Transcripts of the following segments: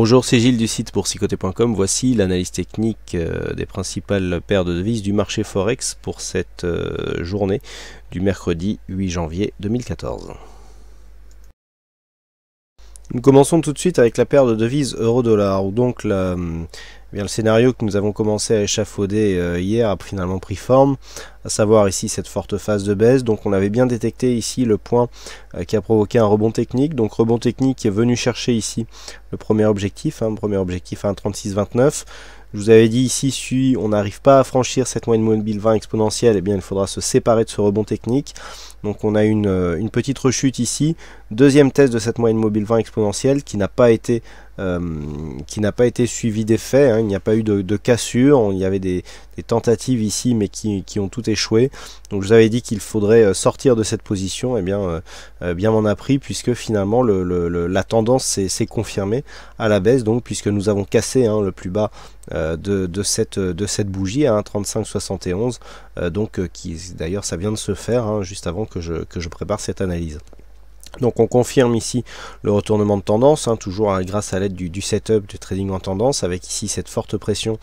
Bonjour, c'est Gilles du site pour psychoté.com. Voici l'analyse technique euh, des principales paires de devises du marché Forex pour cette euh, journée du mercredi 8 janvier 2014. Nous commençons tout de suite avec la paire de devises euro-dollar, où donc euh, eh le scénario que nous avons commencé à échafauder euh, hier a finalement pris forme, à savoir ici cette forte phase de baisse. Donc on avait bien détecté ici le point euh, qui a provoqué un rebond technique. Donc rebond technique qui est venu chercher ici le premier objectif, un hein, premier objectif à 1,3629. Je vous avais dit ici, si on n'arrive pas à franchir cette moyenne mobile 20 exponentielle, eh bien il faudra se séparer de ce rebond technique. Donc on a une, euh, une, petite rechute ici. Deuxième test de cette moyenne mobile 20 exponentielle qui n'a pas été euh, qui n'a pas été suivi d'effet, hein. il n'y a pas eu de, cassure, il y avait des, tentatives ici mais qui, ont tout échoué. Donc je vous avais dit qu'il faudrait euh, sortir de cette position, et eh bien euh, bien m'en a pris puisque finalement le, la tendance s'est confirmée à la baisse, donc puisque nous avons cassé hein, le plus bas de, cette, de cette bougie à 1,3571, donc qui d'ailleurs ça vient de se faire hein, juste avant que je, prépare cette analyse. Donc on confirme ici le retournement de tendance, hein, toujours hein, grâce à l'aide du, setup du trading en tendance, avec ici cette forte pression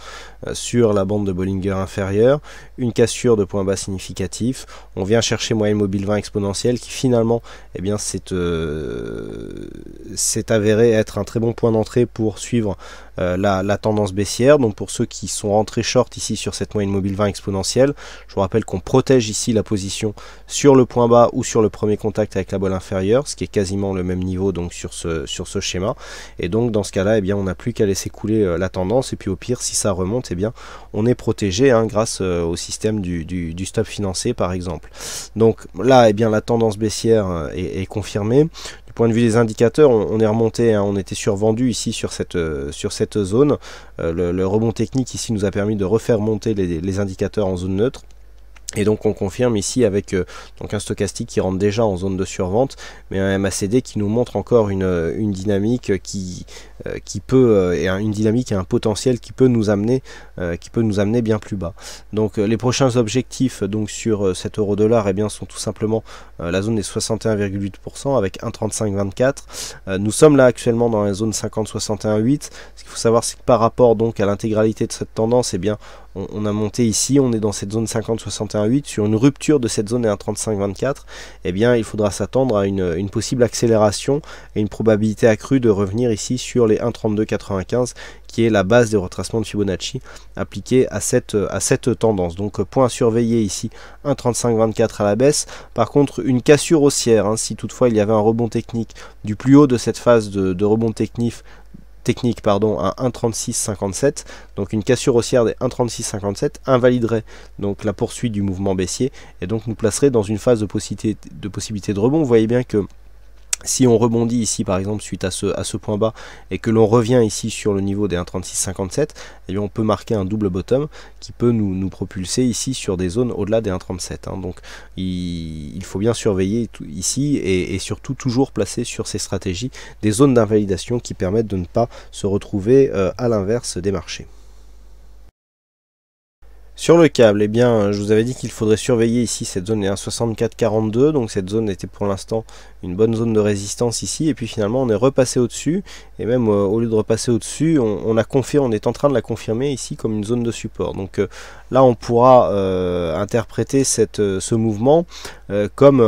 euh, sur la bande de Bollinger inférieure, une cassure de point bas significatif, on vient chercher moyenne mobile 20 exponentielle qui finalement eh bien, s'est, euh, avéré être un très bon point d'entrée pour suivre euh, la, tendance baissière. Donc pour ceux qui sont rentrés short ici sur cette moyenne mobile 20 exponentielle, je vous rappelle qu'on protège ici la position sur le point bas ou sur le premier contact avec la boîte inférieure, ce qui est quasiment le même niveau donc sur ce, sur ce schéma. Et donc dans ce cas-là, et eh bien on n'a plus qu'à laisser couler euh, la tendance. Et puis au pire, si ça remonte, et eh bien on est protégé hein, grâce euh, au système du, stop financé par exemple. Donc là, et eh bien la tendance baissière est confirmée point de vue des indicateurs, on, est remonté, hein, on était survendu ici sur cette, euh, sur cette zone. Euh, le, rebond technique ici nous a permis de refaire monter les indicateurs en zone neutre. Et donc on confirme ici avec euh, donc un stochastique qui rentre déjà en zone de survente, mais un MACD qui nous montre encore une, euh, dynamique qui, euh, qui peut et une dynamique et un potentiel qui peut nous amener qui peut nous amener bien plus bas. Donc les prochains objectifs donc sur cet euro dollar et eh bien sont tout simplement la zone des 61,8% avec 1,3524. nous sommes là actuellement dans la zone 50 61,8. Ce qu'il faut savoir c'est que par rapport donc à l'intégralité de cette tendance, et eh bien on, a monté ici, on est dans cette zone 50-61-8, sur une rupture de cette zone et un 35-24, eh bien il faudra s'attendre à une, possible accélération et une probabilité accrue de revenir ici sur les 1,32-95 qui est la base des retracements de Fibonacci appliqués à cette, à cette tendance. Donc point à surveiller ici, 1,35-24 à la baisse. Par contre, une cassure haussière, hein, si toutefois il y avait un rebond technique du plus haut de cette phase de rebond technique technique pardon, à 1,3657. Donc une cassure haussière des 1,3657 invaliderait donc la poursuite du mouvement baissier et donc nous placerait dans une phase de possibilité de, possibilité de rebond. Vous voyez bien que si on rebondit ici par exemple suite à ce, à ce point bas et que l'on revient ici sur le niveau des 1.36.57 eh bien on peut marquer un double bottom qui peut nous, nous propulser ici sur des zones au-delà des 1.37 hein. donc il, faut bien surveiller ici et, surtout toujours placer sur ces stratégies des zones d'invalidation qui permettent de ne pas se retrouver euh, à l'inverse des marchés sur le câble, eh bien, je vous avais dit qu'il faudrait surveiller ici cette zone 1,64-42, donc cette zone était pour l'instant une bonne zone de résistance ici, et puis finalement on est repassé au-dessus, et même euh, au lieu de repasser au-dessus, on, on est en train de la confirmer ici comme une zone de support. Donc euh, là on pourra euh, interpréter ce mouvement comme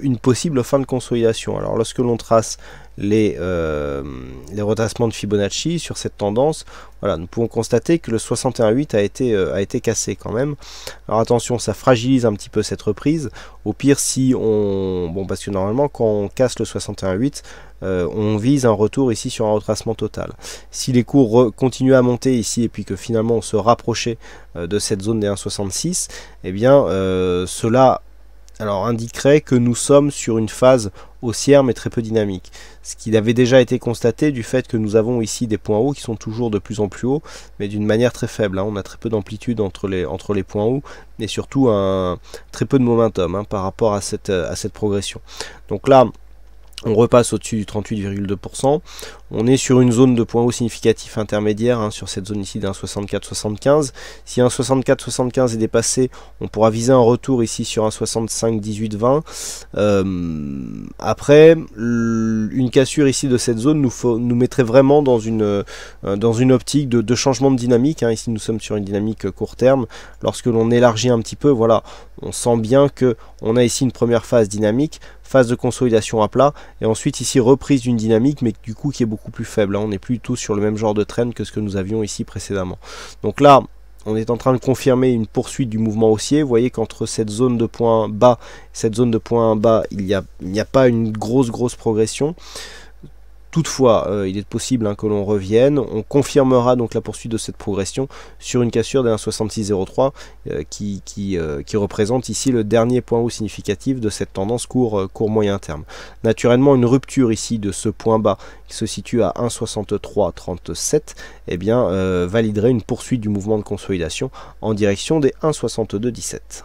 une possible fin de consolidation. Alors lorsque l'on trace les, euh, retracements de Fibonacci sur cette tendance. Voilà, nous pouvons constater que le 61.8 a été euh, a été cassé quand même. Alors attention, ça fragilise un petit peu cette reprise. Au pire, si on bon parce que normalement quand on casse le 61.8 euh, on vise un retour ici sur un retracement total. Si les cours continuent à monter ici et puis que finalement on se rapprochait de cette zone des 1,66, eh bien cela alors indiquerait que nous sommes sur une phase haussière mais très peu dynamique. Ce qui avait déjà été constaté du fait que nous avons ici des points hauts qui sont toujours de plus en plus hauts, mais d'une manière très faible. Hein. On a très peu d'amplitude entre les, entre les points hauts, et surtout un très peu de momentum hein, par rapport à cette, à cette progression. Donc là, on repasse au-dessus du 38,2%. On est sur une zone de point haut significatif intermédiaire, hein, sur cette zone ici d'un 64-75. Si un 64-75 est dépassé, on pourra viser un retour ici sur un 65-18-20. Euh, après, une cassure ici de cette zone nous, nous mettrait vraiment dans une, euh, dans une optique de, changement de dynamique. Hein. Ici, nous sommes sur une dynamique court terme. Lorsque l'on élargit un petit peu, voilà, on sent bien que on a ici une première phase dynamique, phase de consolidation à plat, et ensuite ici reprise d'une dynamique, mais du coup qui est beaucoup plus faible. Hein. On n'est plus sur le même genre de trend que ce que nous avions ici précédemment. Donc là, on est en train de confirmer une poursuite du mouvement haussier. Vous voyez qu'entre cette zone de points bas cette zone de points bas, il n'y a, a, pas une grosse, grosse progression. Toutefois, euh, il est possible hein, que l'on revienne. On confirmera donc la poursuite de cette progression sur une cassure des 1,6603 euh, euh, qui, représente ici le dernier point haut significatif de cette tendance court, court moyen terme. Naturellement, une rupture ici de ce point bas qui se situe à 1,6337 eh bien, validerait une poursuite du mouvement de consolidation en direction des 1,6217.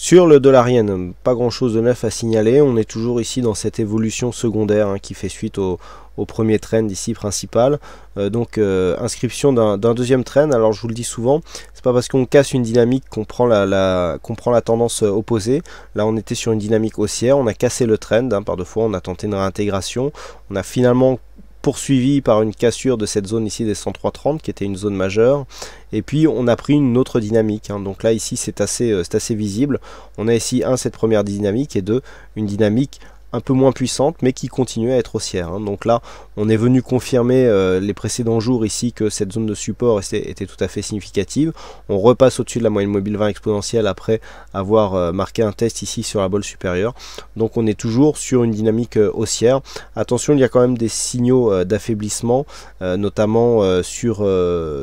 Sur le dollarien, pas grand chose de neuf à signaler. On est toujours ici dans cette évolution secondaire hein, qui fait suite au, premier trend ici principal. Euh, donc euh, inscription d'un deuxième trend. Alors je vous le dis souvent, c'est pas parce qu'on casse une dynamique qu'on prend la, tendance euh, opposée. Là on était sur une dynamique haussière, on a cassé le trend. Hein. par deux fois on a tenté une réintégration. On a finalement poursuivi par une cassure de cette zone ici des 103.30 qui était une zone majeure et puis on a pris une autre dynamique hein. donc là ici c'est assez, euh, assez visible on a ici un cette première dynamique et deux une dynamique un peu moins puissante, mais qui continuait à être haussière. Hein. Donc là, on est venu confirmer euh, les précédents jours ici que cette zone de support était, tout à fait significative. On repasse au-dessus de la moyenne mobile 20 exponentielle après avoir euh, marqué un test ici sur la bol supérieure. Donc on est toujours sur une dynamique euh, haussière. Attention, il y a quand même des signaux d'affaiblissement, notamment sur,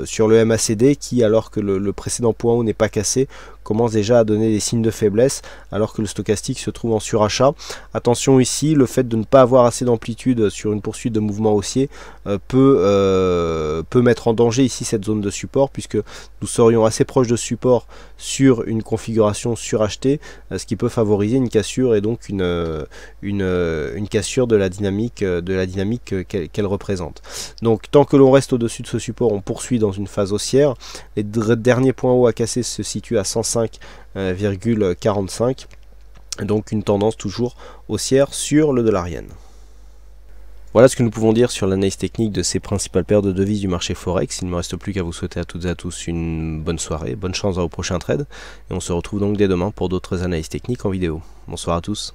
sur le MACD qui, alors que le, le précédent point haut n'est pas cassé, commence déjà à donner des signes de faiblesse alors que le stochastique se trouve en surachat. Attention ici, le fait de ne pas avoir assez d'amplitude sur une poursuite de mouvement haussier euh, peut, euh, peut mettre en danger ici cette zone de support puisque nous serions assez proches de support sur une configuration surachetée, euh, ce qui peut favoriser une cassure et donc une, une, cassure de la dynamique, de la dynamique qu'elle représente. Donc tant que l'on reste au-dessus de ce support, on poursuit dans une phase haussière. Les derniers points hauts à casser se situent à 105 5,45, euh, Donc une tendance toujours haussière sur le dollarien. Voilà ce que nous pouvons dire sur l'analyse technique de ces principales paires de devises du marché Forex. Il ne me reste plus qu'à vous souhaiter à toutes et à tous une bonne soirée, bonne chance dans vos prochains trades. Et on se retrouve donc dès demain pour d'autres analyses techniques en vidéo. Bonsoir à tous.